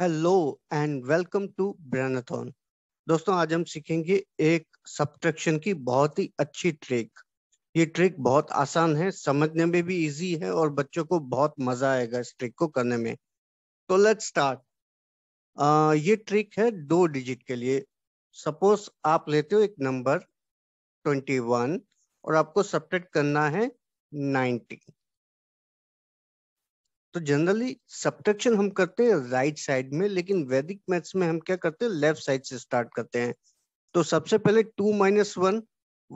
hello and welcome to Brainathon दोस्तों आज हम सीखेंगे एक सब्ट्रैक्शन की बहुत ही अच्छी ट्रिक ये ट्रिक बहुत आसान है समझने में भी इजी है और बच्चों को बहुत मजा आएगा इस ट्रिक को करने में तो लेट्स स्टार्ट ये ट्रिक है दो डिजिट के लिए सपोज आप लेते हो एक नंबर ट्वेंटी वन और आपको सब्ट्रैक्ट करना है 90 तो जनरली सब्ट्रैक्शन हम करते हैं राइट साइड में लेकिन वैदिक मैथ्स में हम क्या करते हैं लेफ्ट साइड से स्टार्ट करते हैं तो सबसे पहले टू माइनस वन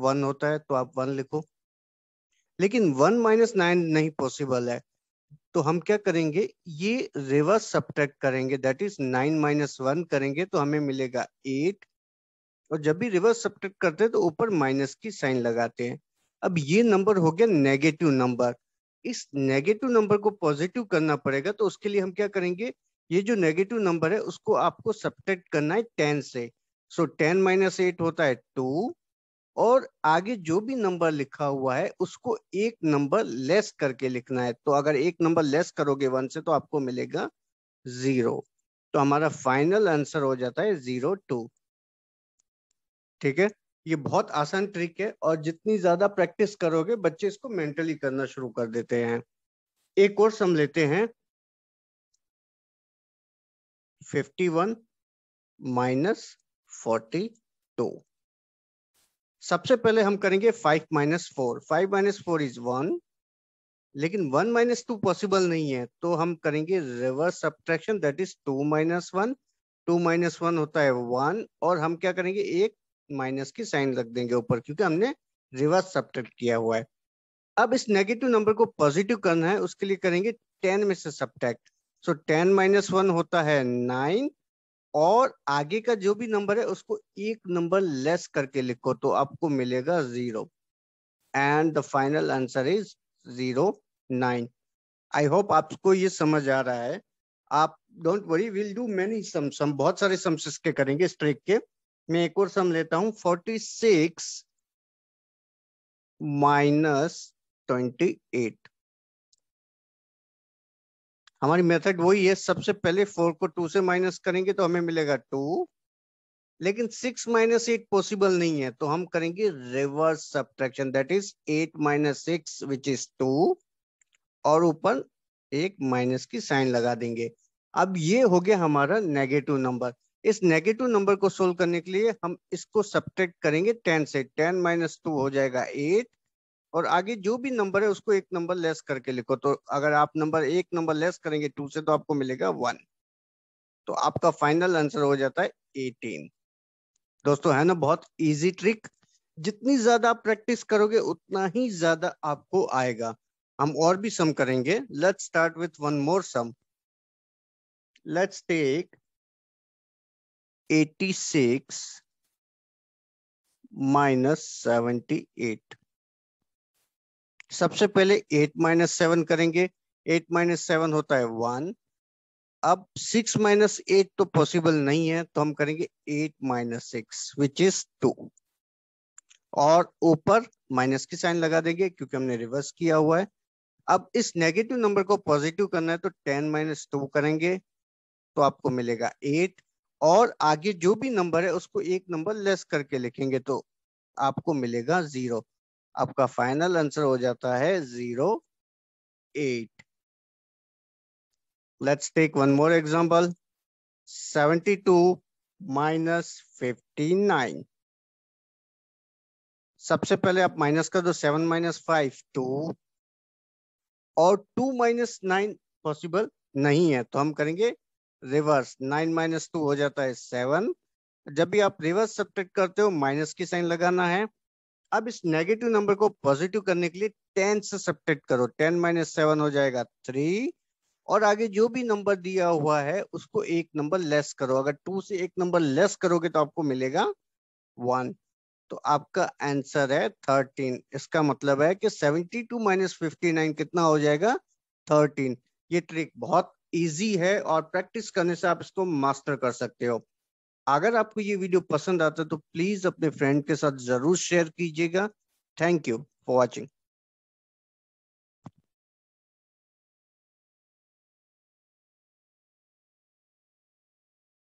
वन होता है तो आप वन लिखो लेकिन वन माइनस नाइन नहीं पॉसिबल है तो हम क्या करेंगे ये रिवर्स सब्ट्रैक्ट करेंगे that is nine minus one करेंगे तो हमें मिलेगा एट और जब भी रिवर्स सब्ट्रैक्ट करते हैं तो ऊपर माइनस की साइन लगाते हैं अब ये नंबर हो गया नेगेटिव नंबर इस नेगेटिव नंबर को पॉजिटिव करना पड़ेगा तो उसके लिए हम क्या करेंगे ये जो नेगेटिव नंबर है उसको आपको सब्ट्रैक्ट करना है टेन से सो टेन माइनस एट होता है टू और आगे जो भी नंबर लिखा हुआ है उसको एक नंबर लेस करके लिखना है तो अगर एक नंबर लेस करोगे वन से तो आपको मिलेगा जीरो तो हमारा फाइनल आंसर हो जाता है जीरो टू ठीक है ये बहुत आसान ट्रिक है और जितनी ज्यादा प्रैक्टिस करोगे बच्चे इसको मेंटली करना शुरू कर देते हैं एक कोर्स हम लेते हैं fifty one minus forty two सबसे पहले हम करेंगे five minus four five minus four is one लेकिन वन माइनस टू पॉसिबल नहीं है तो हम करेंगे reverse subtraction that is two minus one two minus one होता है वन और हम क्या करेंगे एक माइनस की साइन रख देंगे ऊपर क्योंकि हमने रिवर्स सब्ट्रैक्ट किया हुआ है अब इस नेगेटिव नंबर को पॉजिटिव करना है उसके लिए करेंगे टेन में से subtract so ten minus one होता है नाइन और आगे का जो भी नंबर है उसको एक नंबर लेस करके लिखो तो आपको मिलेगा zero and the final answer is zero nine I hope आपको ये समझ आ रहा है आप don't worry will do many sum बहुत सारे सम्स के करेंगे स्ट्रेक के मैं एक और सम लेता हूं forty six minus twenty eight हमारी मेथड वही है सबसे पहले फोर को टू से माइनस करेंगे तो हमें मिलेगा टू लेकिन सिक्स माइनस एट पॉसिबल नहीं है तो हम करेंगे reverse subtraction that is eight minus six which is two और ऊपर एक माइनस की साइन लगा देंगे अब ये हो गया हमारा नेगेटिव नंबर इस नेगेटिव नंबर को सोल्व करने के लिए हम इसको सब्ट्रैक्ट करेंगे टेन से टेन माइनस टू हो जाएगा एट और आगे जो भी नंबर है उसको एक नंबर लेस करके लिखो तो अगर आप नंबर एक नंबर लेस करेंगे टू से तो आपको मिलेगा वन तो आपका फाइनल आंसर हो जाता है एटीन दोस्तों है ना बहुत इजी ट्रिक जितनी ज्यादा आप प्रैक्टिस करोगे उतना ही ज्यादा आपको आएगा हम और भी सम करेंगे let's start with one more sum let's take eighty six minus seventy eight सबसे पहले एट माइनस सेवन करेंगे एट माइनस सेवन होता है वन अब सिक्स माइनस एट तो पॉसिबल नहीं है तो हम करेंगे eight minus six which is two और ऊपर माइनस की साइन लगा देंगे क्योंकि हमने रिवर्स किया हुआ है अब इस नेगेटिव नंबर को पॉजिटिव करना है तो टेन माइनस टू करेंगे तो आपको मिलेगा एट और आगे जो भी नंबर है उसको एक नंबर लेस करके लिखेंगे तो आपको मिलेगा जीरो आपका फाइनल आंसर हो जाता है zero eight one more example seventy two minus fifty nine सबसे पहले आप माइनस कर दो सेवन माइनस फाइव टू और टू माइनस नाइन पॉसिबल नहीं है तो हम करेंगे रिवर्स नाइन माइनस टू हो जाता है सेवन जब भी आप रिवर्स सब्ट्रैक्ट करते हो माइनस की साइन लगाना है अब इस नेगेटिव नंबर को पॉजिटिव करने के लिए टेन से सब्ट्रैक्ट करो टेन माइनस सेवन हो जाएगा थ्री और आगे जो भी नंबर दिया हुआ है उसको एक नंबर लेस करो अगर टू से एक नंबर लेस करोगे तो आपको मिलेगा वन तो आपका आंसर है थर्टीन इसका मतलब है कि seventy two minus fifty nine कितना हो जाएगा थर्टीन ये ट्रिक बहुत इजी है और प्रैक्टिस करने से आप इसको मास्टर कर सकते हो अगर आपको ये वीडियो पसंद आता है तो प्लीज अपने फ्रेंड के साथ जरूर शेयर कीजिएगा थैंक यू फॉर वॉचिंग